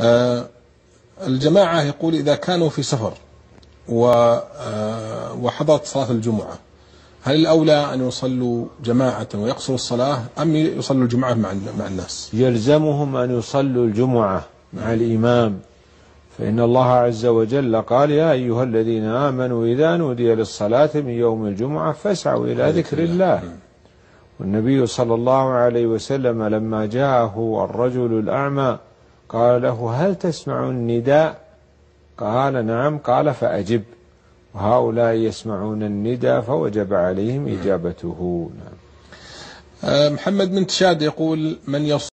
آه، الجماعة يقول إذا كانوا في سفر آه، وحضرت صلاة الجمعة هل الأولى أن يصلوا جماعة ويقصروا الصلاة أم يصلوا الجمعة مع مع الناس؟ يلزمهم أن يصلوا الجمعة مع نعم. الإمام فإن الله عز وجل قال يا أيها الذين آمنوا إذا نودي للصلاة من يوم الجمعة فاسعوا إلى ذكر الله نعم. والنبي صلى الله عليه وسلم لما جاءه الرجل الأعمى قال له هل تسمع النداء قال نعم قال فأجب وهؤلاء يسمعون النداء فوجب عليهم إجابته نعم آه، محمد من تشاد يقول من يص